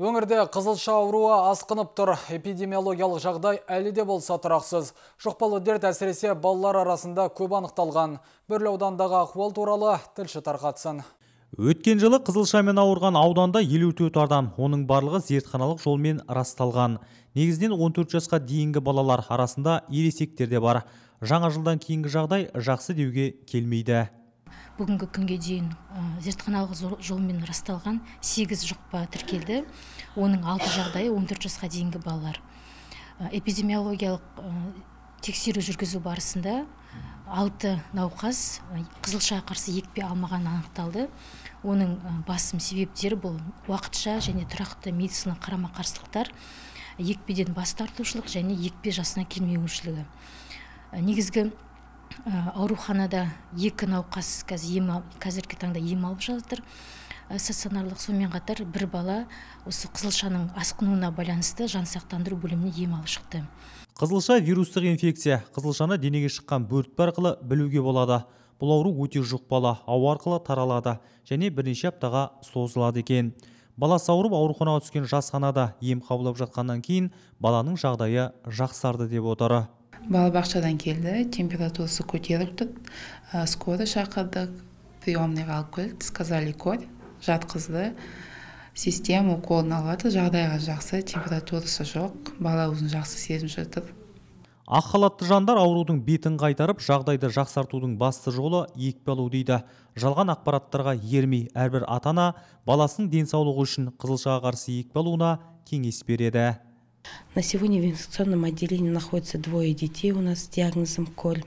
Өңірде қызылша ауруы асқынып тұр. Эпидемиологиялық жағдай әлі де болса тұрақсыз. Жұқпалы дерт әсіресе балалар арасында көп анықталған. Бірлі аудандағы ахуал туралы тілші тарқатсын. Өткен жылы қызылшамен ауырған ауданда 54 адам, оның барлығы зертханалық жолмен расталған. Негізінен 14 жасқа дейінгі балалар арасында ересектер бар. Жаңа жылдан кейінгі жағдай жақсы деуге келмейді бүгінгі күнге дейін зертханалық жолмен расталған сегіз жұқпа тіркелді оның алты жағдайы 14 жасқа дейінгі балалар эпидемиологиялық тексеру жүргізу барысында алты науқас қызылша қарсы екпе алмаған анықталды оның басым себептері бұл уақытша және тұрақты медицина қарама қарсылықтар екпеден бас тартушылық және екпе жасына келмеушілігі негізгі Ә, ауруханада екі науқас қазір ем қазіргі таңда ем алып жатыр ә, стационарлық сонымен қатар бір бала осы қызылшаның асқынуына байланысты жансақтандыру бөліміне ем алып шықты қызылша вирустық инфекция қызылшаны денеге шыққан бөртпе арқылы білуге болады бұл ауру өте жұқпалы ауа арқылы таралады және бірнеше аптаға созылады екен баласы ауырып ауруханаға түскен жас анада ем қабылдап жатқаннан кейін баланың жағдайы жақсарды деп отыр балабақшадан келді температурасы көтеріп тұр скорый шақырдық приемныйға алып келді сказали кор жатқызды система уколын алып жатыр жағдайға жақсы температурасы жоқ бала өзін жақсы сезініп жатыр ақ халатты жандар аурудың бетін қайтарып жағдайды жақсартудың басты жолы екпе алу дейді жалған ақпараттарға ермей әрбір ата ана баласының денсаулығы үшін қызылшаға қарсы екпе алуына кеңес береді на сегодня в инфекционном отделении находится двое детей у нас с диагнозом коль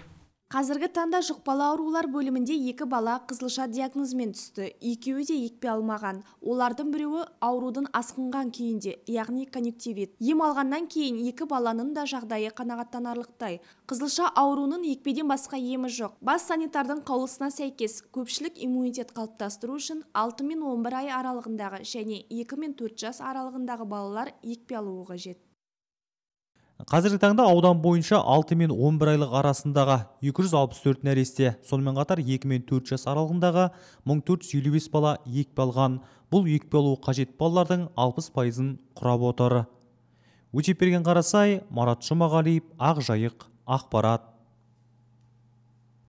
қазіргі таңда жұқпалы аурулар бөлімінде екі бала қызылша диагнозымен түсті екеуі де екпе алмаған олардың біреуі аурудың асқынған күйінде яғни конъюнктивит ем алғаннан кейін екі баланың да жағдайы қанағаттанарлықтай қызылша ауруының екпеден басқа емі жоқ бас санитардың қаулысына сәйкес көпшілік иммунитет қалыптастыру үшін 6 мен 11 ай аралығындағы және 2 мен 4 жас аралығындағы балалар екпе алуы қажет қазіргі таңда аудан бойынша 6 мен 11 айлық арасындағы 264 нәресте сонымен қатар 2 мен 4 жас аралығындағы 1455 бала екпе алған бұл екпе алу қажет балалардың 60 пайызын құрап отыр өтепберген қарасай марат жұмағалиев ақ жайық ақпарат